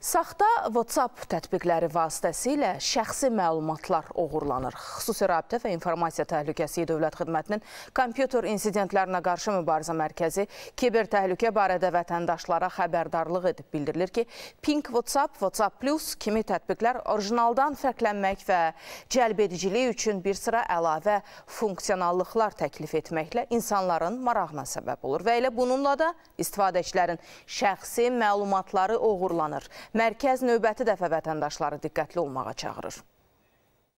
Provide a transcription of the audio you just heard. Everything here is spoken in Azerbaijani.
Saxta WhatsApp tətbiqləri vasitəsilə şəxsi məlumatlar oğurlanır. Xüsusi Rabitə və İnformasiya Təhlükəsizliyi Dövlət Xidmətinin Kompüter insidentlərinə qarşı mübarizə mərkəzi kiber təhlükə barədə vətəndaşlara xəbərdarlıq edib bildirilir ki, Pink WhatsApp, WhatsApp Plus kimi tətbiqlər orijinaldan fərqlənmək və cəlbedicilik üçün bir sıra əlavə funksionallıqlar təklif etməklə insanların marağına səbəb olur və elə bununla da istifadəçilərin şəxsi məlumatları oğurlanır mərkəz növbəti dəfə vətəndaşları diqqətli olmağa çağırır.